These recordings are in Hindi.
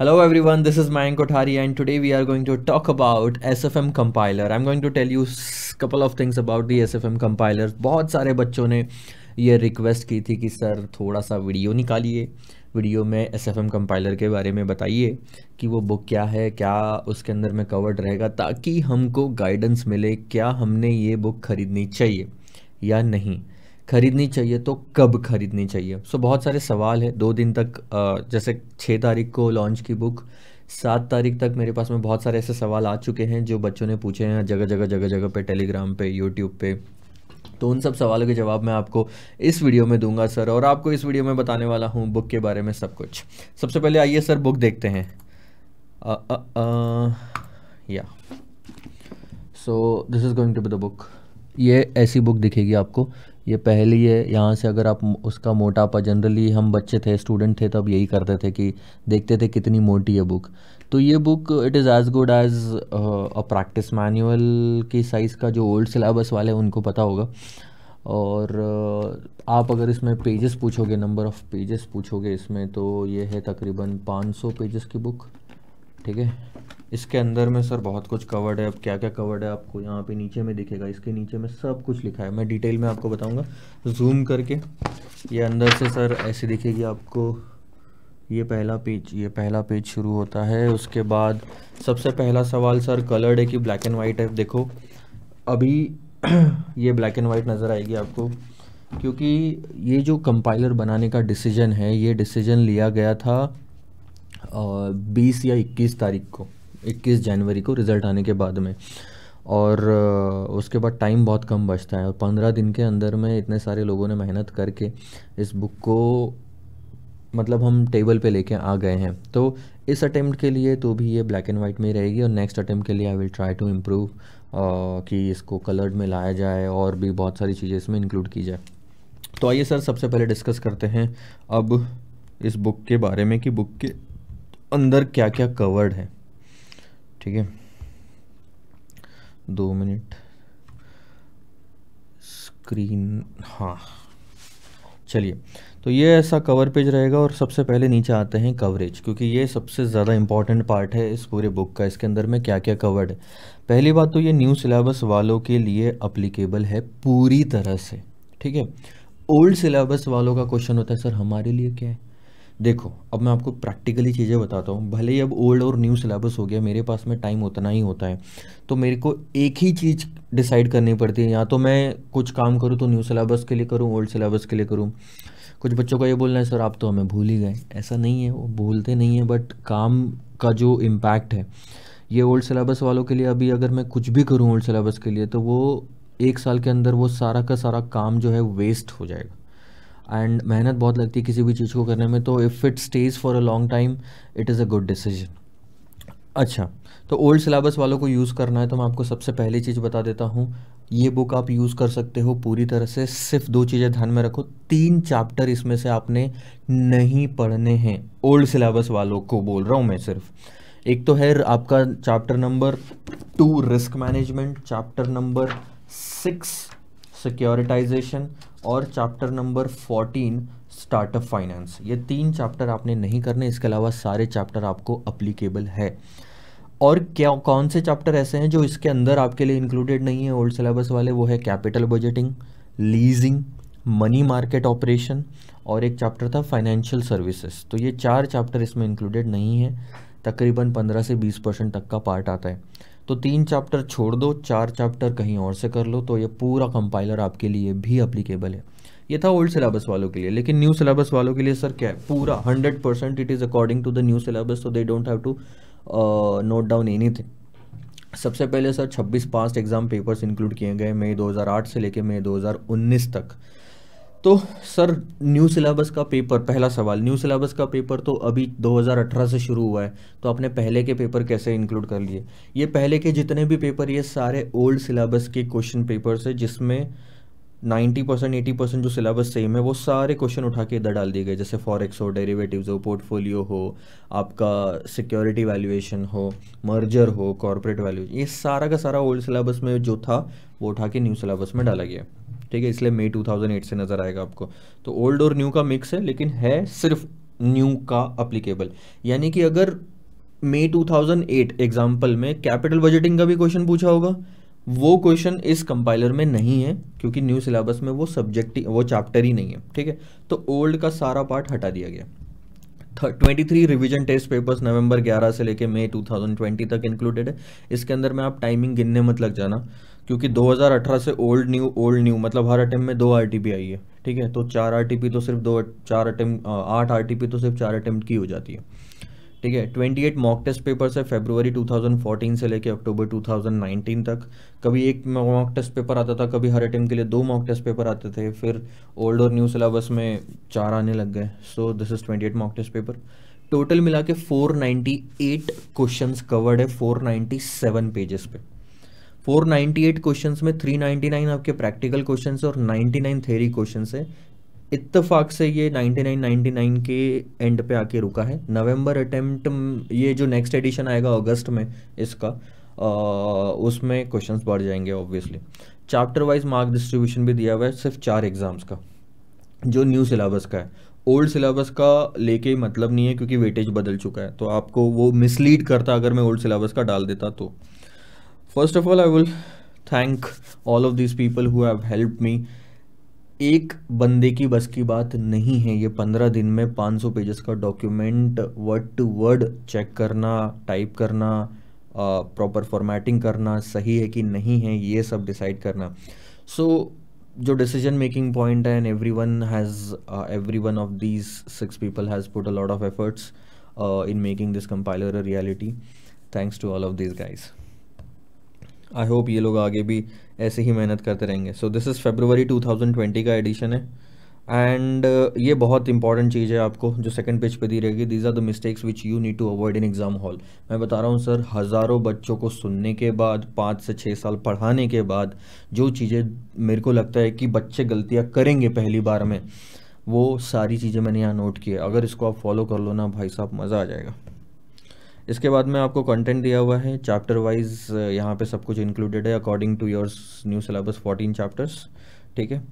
Hello everyone, this is Mayank Kothari and today we are going to talk about SFM compiler. I'm going to tell you a couple of things about the SFM compiler. बहुत सारे बच्चों ने ये request की थी कि sir थोड़ा सा video निकालिए video में SFM compiler एम कंपाइलर के बारे में बताइए कि वो बुक क्या है क्या उसके अंदर में कवर्ड रहेगा ताकि हमको गाइडेंस मिले क्या हमने ये बुक ख़रीदनी चाहिए या नहीं खरीदनी चाहिए तो कब खरीदनी चाहिए सो so, बहुत सारे सवाल है दो दिन तक जैसे छः तारीख को लॉन्च की बुक सात तारीख तक मेरे पास में बहुत सारे ऐसे सवाल आ चुके हैं जो बच्चों ने पूछे हैं जगह जगह जगह जगह पे टेलीग्राम पे यूट्यूब पे तो उन सब सवालों के जवाब मैं आपको इस वीडियो में दूंगा सर और आपको इस वीडियो में बताने वाला हूँ बुक के बारे में सब कुछ सबसे पहले आइए सर बुक देखते हैं yeah so this is going to be the book ये ऐसी बुक दिखेगी आपको ये पहली है यहाँ से अगर आप उसका मोटापा जनरली हम बच्चे थे स्टूडेंट थे तब यही करते थे कि देखते थे कितनी मोटी है बुक तो ये book it is as good as a practice manual की साइज़ का जो ओल्ड सिलेबस वाले उनको पता होगा और uh, आप अगर इसमें पेजेस पूछोगे नंबर ऑफ़ पेजेस पूछोगे इसमें तो ये है तकरीबन 500 पेजेस की बुक ठीक है इसके अंदर में सर बहुत कुछ कवर्ड है अब क्या क्या कवर्ड है आपको यहाँ पे नीचे में दिखेगा इसके नीचे में सब कुछ लिखा है मैं डिटेल में आपको बताऊँगा जूम करके ये अंदर से सर ऐसे दिखेगी आपको ये पहला पेज ये पहला पेज शुरू होता है उसके बाद सबसे पहला सवाल सर कलर्ड है कि ब्लैक एंड वाइट है देखो अभी ये ब्लैक एंड वाइट नज़र आएगी आपको क्योंकि ये जो कंपाइलर बनाने का डिसीजन है ये डिसीजन लिया गया था बीस या इक्कीस तारीख को इक्कीस जनवरी को रिज़ल्ट आने के बाद में और उसके बाद टाइम बहुत कम बचता है और पंद्रह दिन के अंदर में इतने सारे लोगों ने मेहनत करके इस बुक को मतलब हम टेबल पे लेके आ गए हैं तो इस अटैम्प्ट के लिए तो भी ये ब्लैक एंड वाइट में ही रहेगी और नेक्स्ट अटैम्प्ट के लिए I will try to improve कि इसको कलर्ड में लाया जाए और भी बहुत सारी चीज़ें इसमें इंक्लूड की जाए तो आइए सर सबसे पहले डिस्कस करते हैं अब इस बुक के बारे में कि बुक के अंदर क्या क्या कवर्ड है ठीक है दो मिनट स्क्रीन हाँ चलिए तो ये ऐसा कवर पेज रहेगा और सबसे पहले नीचे आते हैं कवरेज क्योंकि ये सबसे ज़्यादा इंपॉर्टेंट पार्ट है इस पूरे बुक का इसके अंदर में क्या क्या कवर्ड है पहली बात तो ये न्यू सिलेबस वालों के लिए अप्लीकेबल है पूरी तरह से ठीक है ओल्ड सिलेबस वालों का क्वेश्चन होता है सर हमारे लिए क्या है देखो अब मैं आपको प्रैक्टिकली चीज़ें बताता हूँ भले ही अब ओल्ड और न्यू सिलेबस हो गया मेरे पास में टाइम उतना ही होता है तो मेरे को एक ही चीज़ डिसाइड करनी पड़ती है या तो मैं कुछ काम करूँ तो न्यू सिलेबस के लिए करूँ ओल्ड सिलेबस के लिए करूँ कुछ बच्चों का ये बोलना है सर आप तो हमें भूल ही गए ऐसा नहीं है वो भूलते नहीं हैं बट काम का जो इम्पैक्ट है ये ओल्ड सिलेबस वालों के लिए अभी अगर मैं कुछ भी करूँ ओल्ड सिलेबस के लिए तो वो एक साल के अंदर वो सारा का सारा काम जो है वेस्ट हो जाएगा एंड मेहनत बहुत लगती है किसी भी चीज़ को करने में तो if it stays for a long time it is a good decision अच्छा तो ओल्ड सिलेबस वालों को यूज़ करना है तो मैं आपको सबसे पहली चीज़ बता देता हूँ ये बुक आप यूज़ कर सकते हो पूरी तरह से सिर्फ दो चीज़ें ध्यान में रखो तीन चैप्टर इसमें से आपने नहीं पढ़ने हैं ओल्ड सिलेबस वालों को बोल रहा हूँ मैं सिर्फ एक तो है आपका chapter number two risk management chapter number six securitisation और chapter number fourteen startup finance ये तीन चैप्टर आपने नहीं करने इसके अलावा सारे चैप्टर आपको अप्लीकेबल है और क्या कौन से चैप्टर ऐसे हैं जो इसके अंदर आपके लिए इंक्लूडेड नहीं है ओल्ड सिलेबस वाले वो है capital budgeting leasing money market operation और एक चैप्टर था फाइनेंशियल सर्विसेज तो ये चार चैप्टर इसमें इंक्लूडेड नहीं है तकरीबन 15 से 20 परसेंट तक का पार्ट आता है तो तीन चैप्टर छोड़ दो चार चैप्टर कहीं और से कर लो तो ये पूरा कंपाइलर आपके लिए भी अप्लीकेबल है ये था ओल्ड सिलेबस वालों के लिए लेकिन न्यू सिलेबस वालों के लिए सर क्या है पूरा hundred percent it is according to the new syllabus तो they don't have to note down anything सबसे पहले sir 26 past exam papers include किए गए मई 2008 से लेकर मई 2019 तक तो सर न्यू सिलेबस का पेपर पहला सवाल न्यू सिलेबस का पेपर तो अभी 2018 से शुरू हुआ है तो आपने पहले के पेपर कैसे इंक्लूड कर लिए ये पहले के जितने भी पेपर ये सारे ओल्ड सिलेबस के क्वेश्चन पेपर्स है जिसमें 90 परसेंट एटी परसेंट जो सिलेबस सेम है वो सारे क्वेश्चन उठा के इधर डाल दिए गए जैसे फॉरेक्स हो डेरिवेटिव्स हो पोर्टफोलियो हो आपका सिक्योरिटी वैल्यूएशन हो मर्जर हो कॉर्पोरेट वैल्यूएशन ये सारा का सारा ओल्ड सिलेबस में जो था वो उठा के न्यू सिलेबस में डाला गया ठीक है इसलिए मई 2008 से नज़र आएगा आपको तो ओल्ड और न्यू का मिक्स है लेकिन है सिर्फ न्यू का अप्लीकेबल यानी कि अगर मई 2008 थाउजेंड में कैपिटल बजटिंग का भी क्वेश्चन पूछा होगा वो क्वेश्चन इस कंपाइलर में नहीं है क्योंकि न्यू सिलेबस में वो सब्जेक्ट वो चैप्टर ही नहीं है ठीक है तो ओल्ड का सारा पार्ट हटा दिया गया 23 रिवीजन टेस्ट पेपर्स नवंबर 11 से लेके मई 2020 तक इंक्लूडेड है इसके अंदर मैं आप टाइमिंग गिनने मत लग जाना क्योंकि 2018 से ओल्ड न्यू ओल्ड न्यू मतलब हर अटैम्प में दो आर आई है ठीक है तो चार आर तो सिर्फ दो चार अटैम्प आठ आर तो सिर्फ चार अटैम्प्ट की हो जाती है ठीक है 28 मॉक टेस्ट पेपर्स है फेब्रुवरी 2014 से लेके अक्टूबर 2019 तक कभी एक मॉक टेस्ट पेपर आता था कभी हर अटैम्प के लिए दो मॉक टेस्ट पेपर आते थे फिर ओल्ड और न्यू सिलेबस में चार आने लग गए so this is 28 mock test paper total मिला के फोर क्वेश्चंस कवर्ड है 497 पेजेस पे एट क्वेश्चंस में 399 आपके प्रैक्टिकल क्वेश्चंस और 99 थेरी क्वेश्चन है इतफ़ाक़ से ये 99 99 के एंड पे आके रुका है नवंबर अटेम्प्ट ये जो नेक्स्ट एडिशन आएगा अगस्त में इसका आ, उसमें क्वेश्चंस बढ़ जाएंगे obviously chapter wise mark distribution भी दिया हुआ है सिर्फ चार एग्जाम्स का जो न्यू सिलेबस का है ओल्ड सिलेबस का लेके मतलब नहीं है क्योंकि वेटेज बदल चुका है तो आपको वो मिसलीड करता अगर मैं ओल्ड सिलेबस का डाल देता तो first of all I will thank all of this people who have help me एक बंदे की बस की बात नहीं है ये पंद्रह दिन में पाँच सौ पेजेस का document word to word check करना टाइप करना प्रॉपर फॉर्मेटिंग करना सही है कि नहीं है ये सब डिसाइड करना सो so, जो डिसीजन मेकिंग पॉइंट है and every one has every one of these six people has put a lot of efforts in making this compiler a reality thanks to all of this guys I hope ये लोग आगे भी ऐसे ही मेहनत करते रहेंगे सो दिस इज़ थाउजेंड 2020 का एडिशन है एंड uh, ये बहुत इंपॉर्टेंट चीज़ है आपको जो सेकंड पेज पे दी रहेगी these are the mistakes which you need to avoid in exam hall मैं बता रहा हूँ सर हज़ारों बच्चों को सुनने के बाद पाँच से छः साल पढ़ाने के बाद जो चीज़ें मेरे को लगता है कि बच्चे गलतियाँ करेंगे पहली बार में वो सारी चीज़ें मैंने यहाँ नोट की है अगर इसको आप फॉलो कर लो ना भाई साहब मज़ा आ जाएगा इसके बाद में आपको कंटेंट दिया हुआ है चैप्टर वाइज यहाँ पे सब कुछ इंक्लूडेड है according to your new syllabus 14 chapters ठीक है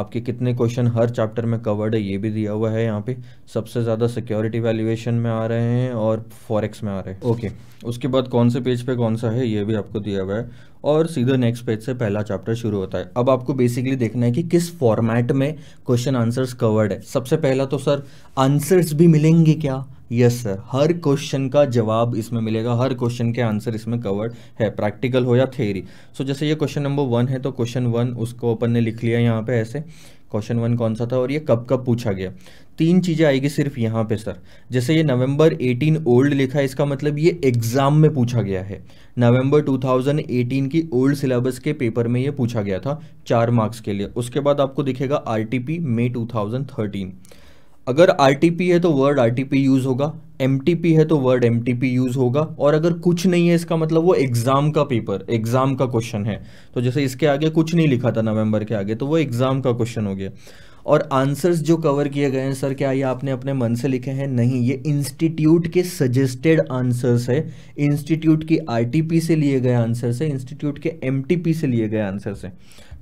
आपके कितने क्वेश्चन हर चैप्टर में कवर्ड है ये भी दिया हुआ है यहाँ पे सबसे ज़्यादा सिक्योरिटी वैल्यूएशन में आ रहे हैं और फॉरेक्स में आ रहे हैं ओके okay. उसके बाद कौन से पेज पे कौन सा है ये भी आपको दिया हुआ है और सीधे नेक्स्ट पेज से पहला चैप्टर शुरू होता है अब आपको बेसिकली देखना है कि किस फॉर्मेट में क्वेश्चन आंसर्स कवर्ड है सबसे पहला तो सर आंसर्स भी मिलेंगे क्या यस सर हर क्वेश्चन का जवाब इसमें मिलेगा हर क्वेश्चन के आंसर इसमें कवर्ड है प्रैक्टिकल हो या थेरी सो so, जैसे ये क्वेश्चन नंबर वन है तो क्वेश्चन वन उसको अपन ने लिख लिया यहाँ पे ऐसे क्वेश्चन वन कौन सा था और ये कब कब पूछा गया तीन चीज़ें आएगी सिर्फ यहाँ पे सर जैसे ये नवंबर 18 ओल्ड लिखा है इसका मतलब ये एग्ज़ाम में पूछा गया है नवंबर 2018 की ओल्ड सिलेबस के पेपर में ये पूछा गया था चार मार्क्स के लिए उसके बाद आपको दिखेगा R T P May two अगर आर है तो वर्ड आर यूज़ होगा एम है तो वर्ड एम यूज़ होगा और अगर कुछ नहीं है इसका मतलब वो एग्ज़ाम का पेपर एग्ज़ाम का क्वेश्चन है तो जैसे इसके आगे कुछ नहीं लिखा था नवंबर के आगे तो वो एग्ज़ाम का क्वेश्चन हो गया और आंसर्स जो कवर किए गए हैं सर क्या ये आपने अपने मन से लिखे हैं नहीं ये इंस्टीट्यूट के सजेस्टेड आंसर्स है इंस्टीट्यूट की आर से लिए गए आंसर्स है इंस्टीट्यूट के एम से लिए गए आंसर्स है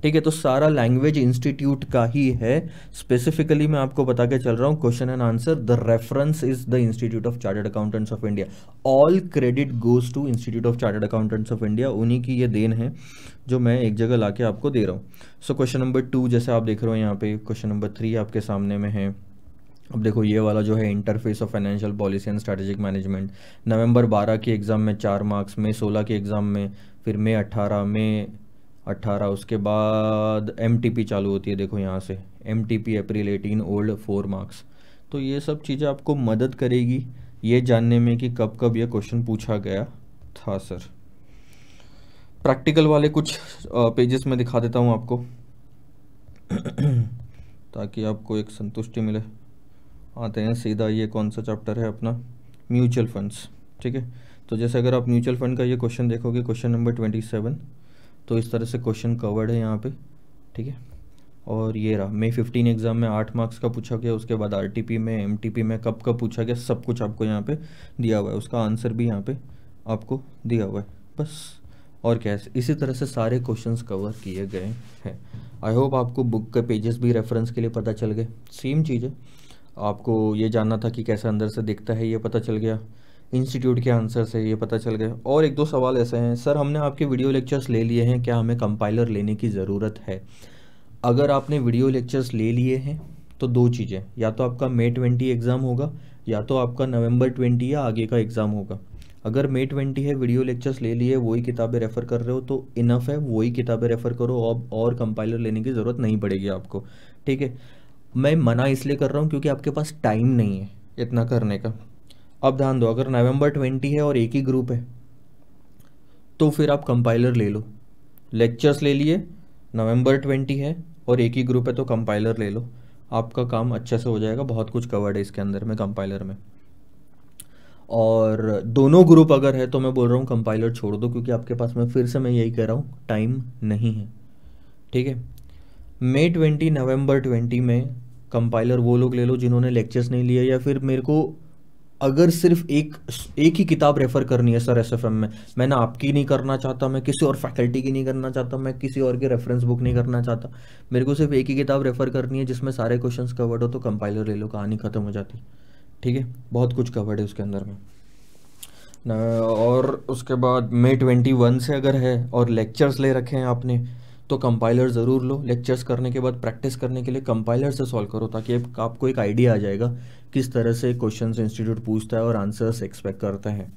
ठीक है तो सारा लैंग्वेज इंस्टीट्यूट का ही है स्पेसिफिकली मैं आपको बता के चल रहा हूँ question and answer the reference is the Institute of Chartered Accountants of India all credit goes to Institute of Chartered Accountants of India उन्हीं की ये देन है जो मैं एक जगह ला आपको दे रहा हूँ सो क्वेश्चन नंबर टू जैसे आप देख रहे हो यहाँ पे क्वेश्चन नंबर थ्री आपके सामने में है अब देखो ये वाला जो है interface of financial policy and strategic management नवंबर 12 के एग्ज़ाम में चार मार्क्स मई 16 के एग्ज़ाम में फिर मई 18 मई अट्ठारह उसके बाद एम चालू होती है देखो यहाँ से M April eighteen old four marks तो ये सब चीज़ें आपको मदद करेगी ये जानने में कि कब कब ये क्वेश्चन पूछा गया था सर प्रैक्टिकल वाले कुछ पेजेस में दिखा देता हूँ आपको ताकि आपको एक संतुष्टि मिले आते हैं सीधा ये कौन सा चैप्टर है अपना म्यूचुअल फंड्स ठीक है तो जैसे अगर आप म्यूचुअल फंड का ये क्वेश्चन देखोगे क्वेश्चन नंबर ट्वेंटी सेवन तो इस तरह से क्वेश्चन कवर्ड है यहाँ पे ठीक है और ये रहा मई फिफ्टीन एग्ज़ाम में आठ मार्क्स का पूछा गया उसके बाद आरटीपी में एमटीपी में कब कब पूछा गया सब कुछ आपको यहाँ पे दिया हुआ है उसका आंसर भी यहाँ पे आपको दिया हुआ है बस और क्या है इसी तरह से सारे क्वेश्चंस कवर किए गए हैं आई होप आपको बुक के पेजेस भी रेफरेंस के लिए पता चल गए सेम चीज़ है आपको ये जानना था कि कैसा अंदर से दिखता है ये पता चल गया इंस्टीट्यूट के आंसर से ये पता चल गया और एक दो सवाल ऐसे हैं सर हमने आपके वीडियो लेक्चर्स ले लिए हैं क्या हमें कंपाइलर लेने की ज़रूरत है अगर आपने वीडियो लेक्चर्स ले लिए हैं तो दो चीज़ें या तो आपका मे ट्वेंटी एग्ज़ाम होगा या तो आपका नवंबर ट्वेंटी या आगे का एग्ज़ाम होगा अगर मे ट्वेंटी है वीडियो लेक्चर्स ले लिए वही किताबें रेफ़र कर रहे हो तो इनफ है वही किताबें रेफ़र करो अब और कंपाइलर लेने की ज़रूरत नहीं पड़ेगी आपको ठीक है मैं मना इसलिए कर रहा हूँ क्योंकि आपके पास टाइम नहीं है इतना करने का अब ध्यान दो अगर नवंबर ट्वेंटी है और एक ही ग्रुप है तो फिर आप कंपाइलर ले लो लेक्चर्स ले लिए नवंबर ट्वेंटी है और एक ही ग्रुप है तो कंपाइलर ले लो आपका काम अच्छे से हो जाएगा बहुत कुछ कवर्ड है इसके अंदर में कंपाइलर में और दोनों ग्रुप अगर है तो मैं बोल रहा हूँ कंपाइलर छोड़ दो क्योंकि आपके पास मैं फिर से मैं यही कह रहा हूँ टाइम नहीं है ठीक है मई ट्वेंटी नवंबर ट्वेंटी में कंपाइलर वो लोग ले लो जिन्होंने लेक्चर्स नहीं लिए या फिर मेरे को अगर सिर्फ एक एक ही किताब रेफ़र करनी है सर एस एफ एम में मैं ना आपकी नहीं करना चाहता मैं किसी और फैकल्टी की नहीं करना चाहता मैं किसी और की रेफरेंस बुक नहीं करना चाहता मेरे को सिर्फ एक ही किताब रेफ़र करनी है जिसमें सारे क्वेश्चन कवर्ड हो तो कंपाइलर ले लो कहानी ख़त्म हो जाती ठीक है बहुत कुछ कवर्ड है उसके अंदर में और उसके बाद मे ट्वेंटी वन से अगर है और लेक्चर्स ले रखे हैं आपने तो कंपाइलर ज़रूर लो लेक्चर्स करने के बाद प्रैक्टिस करने के लिए कंपाइलर से सॉल्व करो ताकि आपको एक आइडिया आ जाएगा किस तरह से क्वेश्चन इंस्टीट्यूट पूछता है और आंसर्स एक्सपेक्ट करता है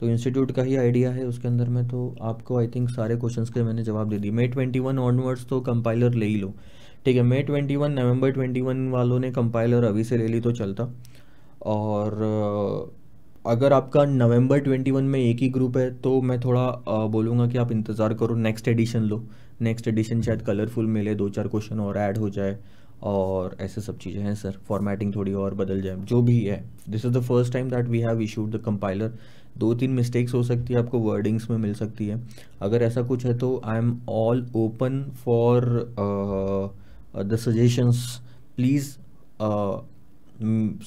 तो इंस्टीट्यूट का ही आइडिया है उसके अंदर में तो आपको आई थिंक सारे क्वेश्चन के मैंने जवाब दे दिए मे ट्वेंटी वन ऑनवर्ड्स तो कंपाइलर ले ही लो ठीक है May twenty one November twenty one वालों ने कंपाइलर अभी से ले ली तो चलता और अगर आपका नवंबर 21 में एक ही ग्रुप है तो मैं थोड़ा बोलूँगा कि आप इंतज़ार करो नेक्स्ट एडिशन लो नेक्स्ट एडिशन शायद कलरफुल मिले दो चार क्वेश्चन और ऐड हो जाए और ऐसे सब चीज़ें हैं सर फॉर्मेटिंग थोड़ी और बदल जाए जो भी है this is the first time that we have issued the compiler दो तीन मिस्टेक्स हो सकती है आपको वर्डिंग्स में मिल सकती है अगर ऐसा कुछ है तो I am all open for the suggestions please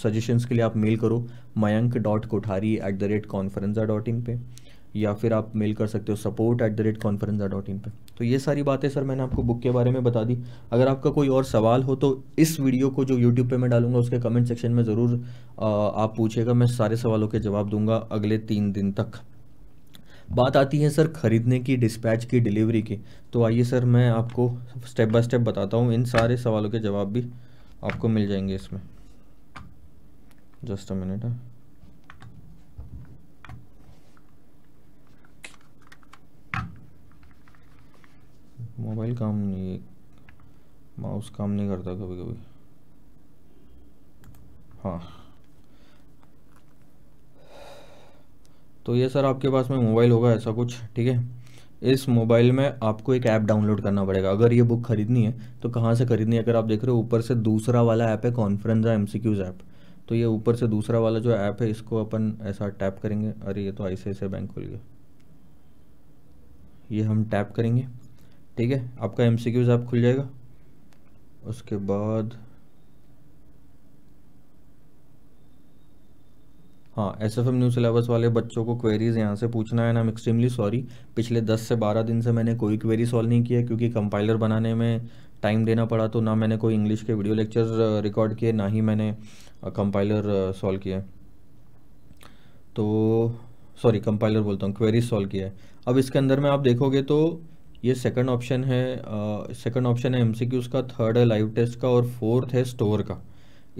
suggestions के लिए आप मेल करो Mayank dot Kothari at the rate Conferenza dot in पर या फिर आप मेल कर सकते हो support at the rate Conferenza dot in पर तो ये सारी बातें सर मैंने आपको बुक के बारे में बता दी अगर आपका कोई और सवाल हो तो इस वीडियो को जो यूट्यूब पे मैं डालूंगा उसके कमेंट सेक्शन में ज़रूर आप पूछेगा मैं सारे सवालों के जवाब दूंगा अगले तीन दिन तक बात आती है सर ख़रीदने की डिस्पैच की डिलीवरी की तो आइए सर मैं आपको स्टेप बाय स्टेप बताता हूँ इन सारे सवालों के जवाब भी आपको मिल जाएंगे इसमें जस्ट अ मिनट है मोबाइल काम नहीं माउस काम नहीं करता कभी कभी हाँ तो ये सर आपके पास में मोबाइल होगा ऐसा कुछ ठीक है इस मोबाइल में आपको एक ऐप डाउनलोड करना पड़ेगा अगर ये बुक खरीदनी है तो कहाँ से खरीदनी है अगर आप देख रहे हो ऊपर से दूसरा वाला ऐप है conference M C Qs app तो ये ऊपर से दूसरा वाला जो ऐप है इसको अपन ऐसा टैप करेंगे अरे ये तो आई सी बैंक खुल गया ये हम टैप करेंगे ठीक है आपका एम सी क्यूज आप खुल जाएगा उसके बाद हाँ S F M new syllabus वाले बच्चों को क्वेरीज़ यहाँ से पूछना है ना आई एम एक्सट्रीमली सॉरी पिछले दस से बारह दिन से मैंने कोई क्वेरी सॉल्व नहीं किया क्योंकि कंपाइलर बनाने में टाइम देना पड़ा तो ना मैंने कोई इंग्लिश के वीडियो लेक्चर रिकॉर्ड किए ना ही मैंने कंपाइलर सॉल्व किया तो सॉरी कंपाइलर बोलता हूँ क्वेरीज सॉल्व किया है अब इसके अंदर में आप देखोगे तो ये सेकंड ऑप्शन है सेकंड ऑप्शन है एमसीक्यूज का थर्ड है लाइव टेस्ट का और फोर्थ है स्टोर का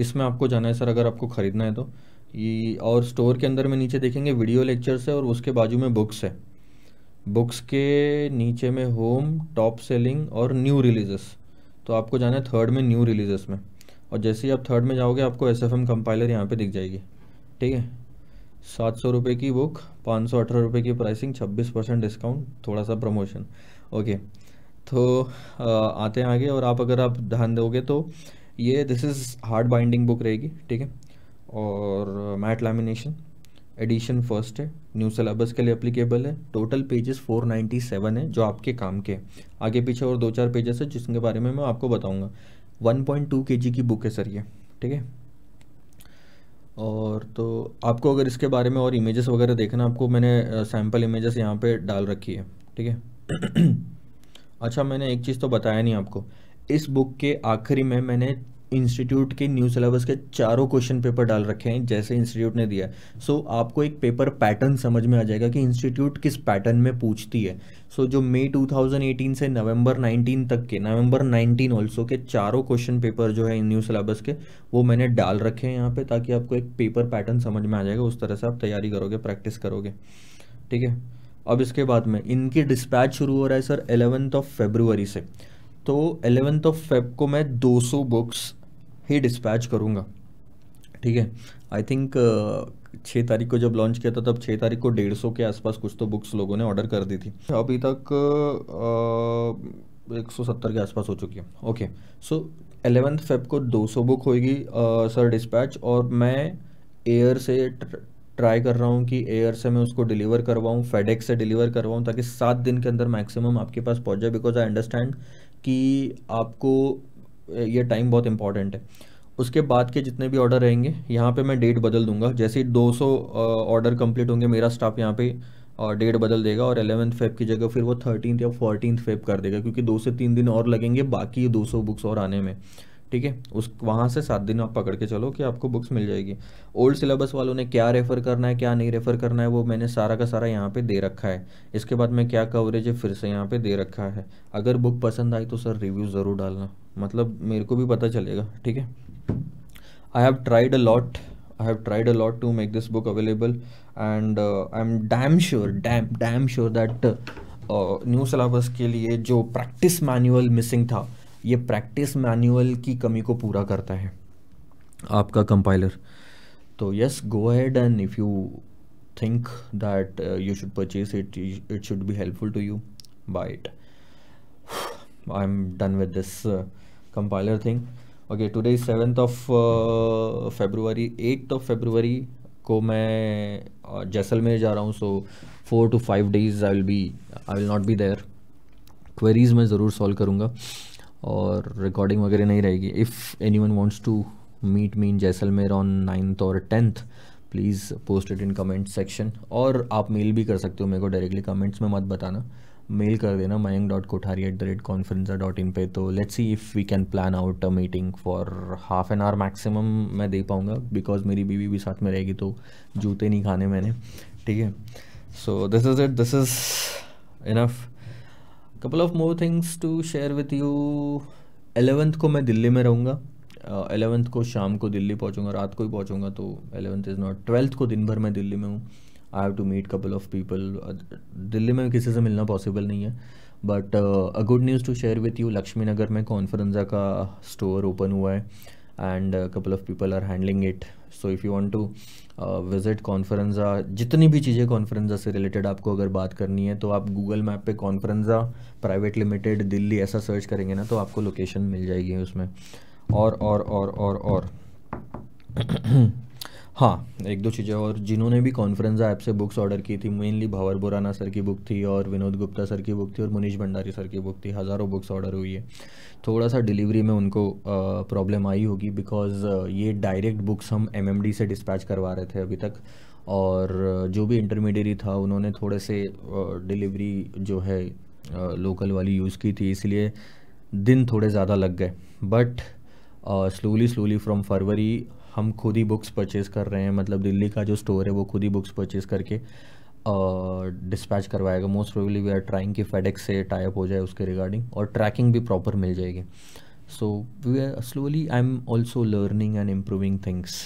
इसमें आपको जाना है सर अगर आपको ख़रीदना है तो ये और स्टोर के अंदर में नीचे देखेंगे वीडियो लेक्चर्स है और उसके बाजू में बुक्स है बुक्स के नीचे में होम टॉप सेलिंग और न्यू रिलीजेस तो आपको जाना है थर्ड में न्यू रिलीजेस में और जैसे ही आप थर्ड में जाओगे आपको एस एफ एम कंपाइलर यहाँ पर दिख जाएगी ठीक है सात सौ रुपये की बुक पाँच सौ अठारह रुपये की प्राइसिंग छब्बीस परसेंट डिस्काउंट थोड़ा सा प्रमोशन ओके तो आते हैं आगे और आप अगर आप ध्यान दोगे तो ये this is hard binding book रहेगी ठीक है और मैट लैमिनेशन एडिशन फर्स्ट है न्यू सिलेबस के लिए अप्लीकेबल है टोटल पेजेस 497 है जो आपके काम के आगे पीछे और दो चार पेजेस है जिसके बारे में मैं आपको बताऊंगा 1.2 जी की बुक है सर ये ठीक है और तो आपको अगर इसके बारे में और इमेजेस वगैरह देखना आपको मैंने सैम्पल इमेजेस यहाँ पे डाल रखी है ठीक है अच्छा मैंने एक चीज़ तो बताया नहीं आपको इस बुक के आखिरी में मैंने इंस्टीट्यूट के न्यू सिलेबस के चारों क्वेश्चन पेपर डाल रखे हैं जैसे इंस्टीट्यूट ने दिया है सो so, आपको एक पेपर पैटर्न समझ में आ जाएगा कि इंस्टीट्यूट किस पैटर्न में पूछती है सो so, जो मई 2018 से नवंबर 19 तक के नवंबर 19 ऑल्सो के चारों क्वेश्चन पेपर जो है न्यू सिलेबस के वो मैंने डाल रखे हैं यहाँ पर ताकि आपको एक पेपर पैटर्न समझ में आ जाएगा उस तरह से आप तैयारी करोगे प्रैक्टिस करोगे ठीक है अब इसके बाद में इनकी डिस्पैच शुरू हो रहा है सर एलेवेंथ ऑफ फेब्रुवरी से तो एलेवेंथ ऑफ फेब को मैं 200 बुक्स ही डिस्पैच करूँगा ठीक है आई थिंक छः तारीख को जब लॉन्च किया था तब छः तारीख को डेढ़ सौ के आसपास कुछ तो बुक्स लोगों ने ऑर्डर कर दी थी अभी तक uh, एक सौ सत्तर के आसपास हो चुकी है ओके सो एलेवेंथ फेब को दो सौ बुक होगी सर डिस्पैच और मैं एयर से ट्राई कर रहा हूँ कि एयर से मैं उसको डिलीवर करवाऊँ फेडेक्स से डिलीवर करवाऊँ ताकि सात दिन के अंदर मैक्सिमम आपके पास पहुँच जाए बिकॉज आई अंडरस्टैंड कि आपको ये टाइम बहुत इंपॉर्टेंट है उसके बाद के जितने भी ऑर्डर रहेंगे यहाँ पे मैं डेट बदल दूंगा जैसे ही 200 ऑर्डर कंप्लीट होंगे मेरा स्टाफ यहाँ पे और डेट बदल देगा और एलेवेंथ फेब की जगह फिर वो थर्टीन या फोर्टीन फेब कर देगा क्योंकि दो से तीन दिन और लगेंगे बाकी 200 बुक्स और आने में ठीक है उस वहाँ से सात दिन आप पकड़ के चलो कि आपको बुक्स मिल जाएगी ओल्ड सिलेबस वालों ने क्या रेफ़र करना है क्या नहीं रेफ़र करना है वो मैंने सारा का सारा यहाँ पे दे रखा है इसके बाद मैं क्या कवरेज है फिर से यहाँ पे दे रखा है अगर बुक पसंद आई तो सर रिव्यू ज़रूर डालना मतलब मेरे को भी पता चलेगा ठीक है I have tried a lot I have tried a lot to make this book available and I am damn sure damn damn sure that new syllabus के लिए जो प्रैक्टिस मैनुअल मिसिंग था ये प्रैक्टिस मैनुअल की कमी को पूरा करता है आपका कंपाइलर तो yes go ahead and if you think that you should purchase it it should be helpful to you buy it I am done with this compiler thing okay today seventh of February eighth of February को मैं जैसलमेर uh, जा रहा हूँ so four to five days I will be I will not be there queries मैं ज़रूर सॉल्व करूँगा और रिकॉर्डिंग वगैरह नहीं रहेगी if any one wants to meet me in Jaisalmer on ninth और tenth please post it in comment section और आप मेल भी कर सकते हो मेरे को डायरेक्टली कमेंट्स में मत बताना मेल कर देना Mayank dot Kothari at the rate Conferenza dot in पे तो let's see if we can plan out a meeting for half an hour maximum मैं दे पाऊँगा बिकॉज मेरी बीवी भी साथ में रहेगी तो जूते नहीं खाने मैंने ठीक है so this is it this is enough couple of more things to share with you eleventh को मैं दिल्ली में रहूँगा एलेवंथ को शाम को दिल्ली पहुँचूँगा रात को ही पहुँचूँगा तो एलेवंथ इज़ नॉट ट्वेल्थ को दिन भर मैं दिल्ली में हूँ I have to meet couple of people Delhi में किसी से मिलना पॉसिबल नहीं है but a good news to share with you Lakshmi Nagar में कॉन्फ्रेंजा का स्टोर ओपन हुआ है and couple of people are handling it so if you want to visit Conferenza जितनी भी चीज़ें कॉन्फ्रेंसा से रिलेटेड आपको अगर बात करनी है तो आप गूगल मैप पे कॉन्फ्रेंसा प्राइवेट लिमिटेड दिल्ली ऐसा सर्च करेंगे ना तो आपको लोकेशन मिल जाएगी उसमें और और और और और हाँ एक दो चीज़ें और जिन्होंने भी कॉन्फ्रेंस ऐप से बुक्स ऑर्डर की थी मेनली भंवर बुराना सर की बुक थी और विनोद गुप्ता सर की बुक थी और मुनीष भंडारी सर की बुक थी हज़ारों बुक्स ऑर्डर हुई है थोड़ा सा डिलीवरी में उनको प्रॉब्लम आई होगी बिकॉज ये डायरेक्ट बुक्स हम एम से डिस्पैच करवा रहे थे अभी तक और जो भी इंटरमीडियरी था उन्होंने थोड़े से डिलीवरी जो है लोकल वाली यूज़ की थी इसलिए दिन थोड़े ज़्यादा लग गए बट स्लोली स्लोली फ्रॉम फरवरी हम खुद ही बुक्स परचेज़ कर रहे हैं मतलब दिल्ली का जो स्टोर है वो खुद ही बुक्स परचेज़ करके डिस्पैच करवाएगा most probably we are trying कि फेडेक्स से टाइप हो जाए उसके रिगार्डिंग और ट्रैकिंग भी प्रॉपर मिल जाएगी so we are slowly I am also learning and improving things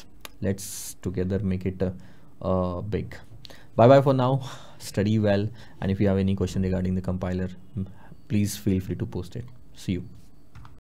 let's together make it big bye bye for now study well and if you have any question regarding the compiler please feel free to post it see you